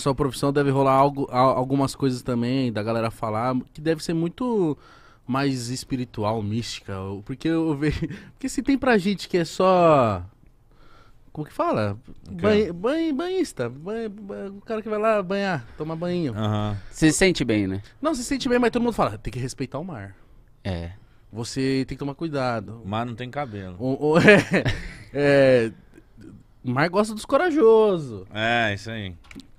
sua profissão deve rolar algo, algumas coisas também, da galera falar, que deve ser muito mais espiritual, mística. Porque eu vejo. Porque se tem pra gente que é só. Como que fala? Okay. banhista. o cara que vai lá banhar, tomar banho. Uhum. Você se sente bem, né? Não, se sente bem, mas todo mundo fala, tem que respeitar o mar. É. Você tem que tomar cuidado. O mar não tem cabelo. O, o, é, é, mar gosta dos corajosos. É, isso aí.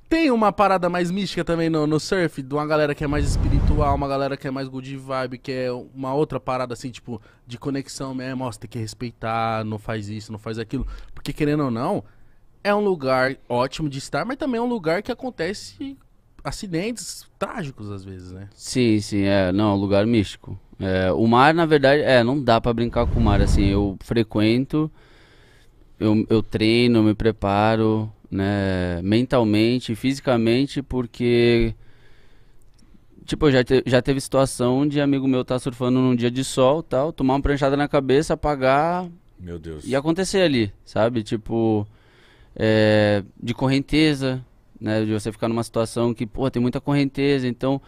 Tem uma parada mais mística também no, no, surf, de uma galera que é mais espiritual, uma galera que é mais good vibe, que é uma outra parada assim, tipo, de conexão mesmo, ó, você tem que respeitar, não faz isso, não faz aquilo. Porque querendo ou não, é um lugar ótimo de estar, mas também é um lugar que acontece acidentes trágicos às vezes, né? Sim, sim, é, não, é um lugar místico. É, o mar, na verdade, é, não dá para brincar com o mar, assim, eu frequento, eu, eu treino, me preparo, né, mentalmente, fisicamente, porque tipo, já, te, já teve situação de amigo meu tá surfando num dia de sol, tal, tomar uma pranchada na cabeça, apagar, meu Deus. E acontecer ali, sabe? Tipo, é, de correnteza, né? De você ficar numa situação que, pô, tem muita correnteza, então.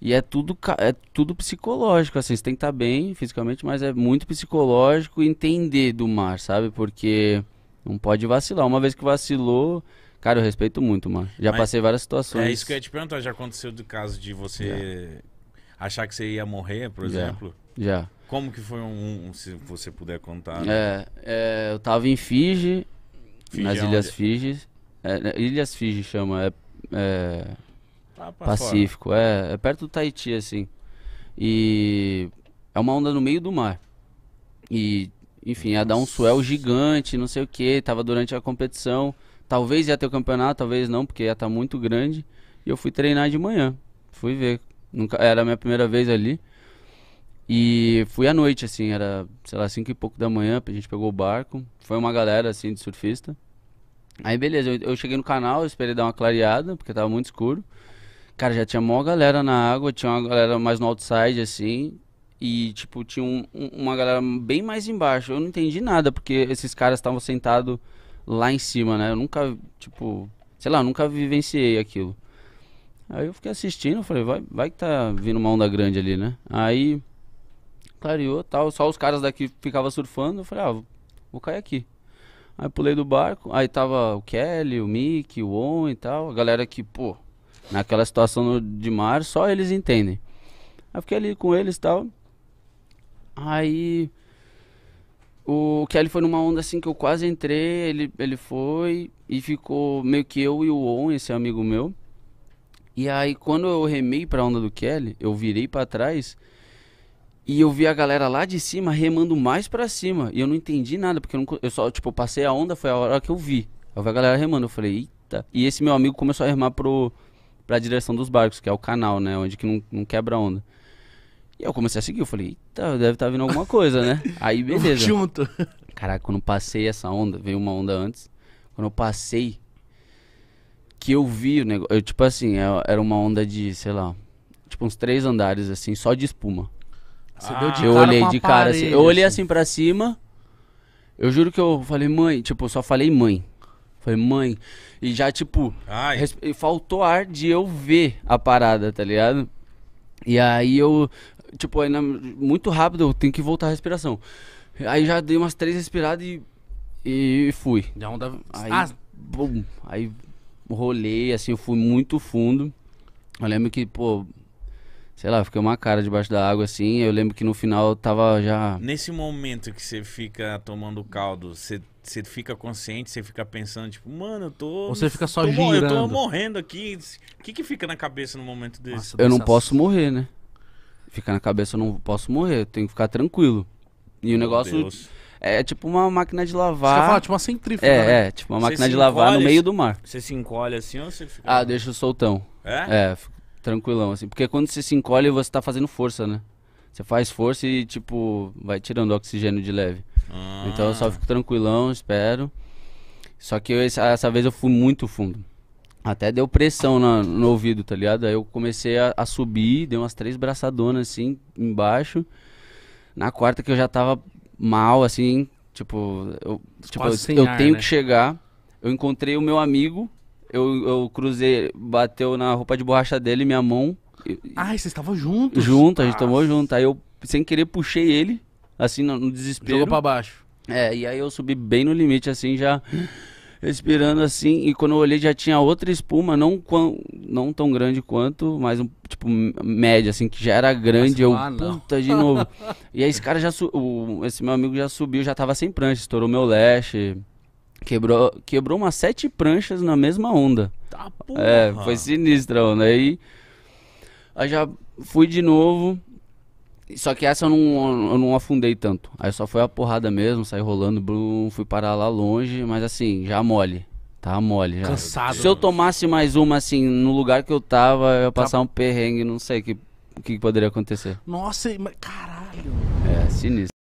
E é tudo, é tudo psicológico, assim, você tem que estar tá bem fisicamente, mas é muito psicológico entender do mar, sabe? Porque não pode vacilar. Uma vez que vacilou, cara, eu respeito muito, mano. Já Mas passei várias situações. É isso que eu ia te perguntar. Já aconteceu do caso de você yeah. achar que você ia morrer, por yeah. exemplo? Já. Yeah. Como que foi um, um, se você puder contar? Né? É, é, eu tava em Fiji, Fiji nas é Ilhas onde? Fiji. É, né, Ilhas Fiji chama, é, é tá Pacífico, é, é perto do Tahiti, assim. E é uma onda no meio do mar. E enfim, ia dar um swell gigante, não sei o que, tava durante a competição. Talvez ia ter o campeonato, talvez não, porque ia estar tá muito grande. E eu fui treinar de manhã. Fui ver. Nunca, era a minha primeira vez ali. E fui à noite, assim, era, sei lá, 5 e pouco da manhã, a gente pegou o barco. Foi uma galera, assim, de surfista. Aí, beleza, eu, eu cheguei no canal, esperei dar uma clareada, porque tava muito escuro. Cara, já tinha mó galera na água, tinha uma galera mais no outside, assim. E, tipo, tinha um, uma galera bem mais embaixo. Eu não entendi nada, porque esses caras estavam sentados lá em cima, né? Eu nunca, tipo, sei lá, nunca vivenciei aquilo. Aí eu fiquei assistindo, falei, vai, vai que tá vindo uma onda grande ali, né? Aí clareou tal, só os caras daqui ficavam surfando, eu falei, ah, vou, vou cair aqui. Aí pulei do barco, aí tava o Kelly, o Mick, o On e tal, a galera que, pô, naquela situação de mar, só eles entendem. Aí fiquei ali com eles e tal. Aí o Kelly foi numa onda assim que eu quase entrei, ele, ele foi e ficou meio que eu e o Owen, esse amigo meu. E aí quando eu remei pra onda do Kelly, eu virei para trás e eu vi a galera lá de cima remando mais para cima. E eu não entendi nada, porque eu, não, eu só, tipo, passei a onda, foi a hora que eu vi. Eu vi a galera remando, eu falei, eita. E esse meu amigo começou a remar pro, pra direção dos barcos, que é o canal, né? Onde que não, não quebra onda. E eu comecei a seguir, eu falei, tá, deve estar tá vindo alguma coisa, né? Aí beleza. Junto. Caraca, quando passei essa onda, veio uma onda antes. Quando eu passei, que eu vi o negócio. Eu, tipo assim, eu, é, era uma onda de, sei lá, tipo uns três andares, assim, só de espuma. Você ah, deu de eu olhei de cara parede, assim. Eu olhei assim. assim pra cima. Eu juro que eu falei, mãe, tipo, eu só falei mãe. Falei, mãe. E já, tipo, faltou ar de eu ver a parada, tá ligado? E aí eu tipo, aí muito rápido eu tenho que voltar a respiração. Aí já dei umas três respiradas e, e fui. Já não Aí, ah. bum, aí rolei, assim, eu fui muito fundo. Eu lembro que, pô, sei lá, fiquei uma cara debaixo da água assim. Eu lembro que no final eu tava já. Nesse momento que você fica tomando caldo, você. Você fica consciente, você fica pensando, tipo, mano, eu tô. Ou você fica só tô girando. eu tô morrendo aqui. O que que fica na cabeça no momento desse? Nossa, eu não posso morrer, né? fica na cabeça, eu não posso morrer, eu tenho que ficar tranquilo. E o negócio é tipo uma máquina de lavar. Você fala, tipo uma centrífuga. É, né? é tipo uma máquina de lavar encolhe, no meio do mar. Você se encolhe assim ou você fica. Ah, deixa o soltão. É? É, tranquilão, assim. Porque quando você se encolhe, você tá fazendo força, né? Você faz força e, tipo, vai tirando oxigênio de leve. Ah. Então eu só ah. fico tranquilão, espero. Só que eu, essa vez eu fui muito fundo até deu pressão na, no ouvido, tá ligado? Aí eu comecei a, a, subir, dei umas três braçadonas assim embaixo. Na quarta que eu já tava mal, assim, tipo, eu, tipo, eu, eu ar, tenho né? que chegar. Eu encontrei o meu amigo, eu, eu cruzei, bateu na roupa de borracha dele, minha mão. Ai, ah, vocês estavam juntos? Junto, a gente tomou junto. Aí eu, sem querer, puxei ele, assim, no, no desespero. Jogou pra baixo. É, e aí eu subi bem no limite, assim, já respirando assim, e quando eu olhei já tinha outra espuma, não, não tão grande quanto, mas um tipo média, assim, que já era grande. Mas, eu, ah, puta, de novo. e aí esse cara já o, esse meu amigo já subiu, já tava sem prancha, estourou meu leste. Quebrou, quebrou umas sete pranchas na mesma onda. Tá, é, porra. É, foi sinistra a onda. Aí, aí já fui de novo. Só que essa eu não, eu não afundei tanto. Aí só foi a porrada mesmo, saí rolando, blum, fui parar lá longe, mas assim, já mole. tá mole já. Cansado. Se eu tomasse mais uma, assim, no lugar que eu tava, eu ia tá passar um perrengue, não sei o que, que poderia acontecer. Nossa, caralho. É, sinistro.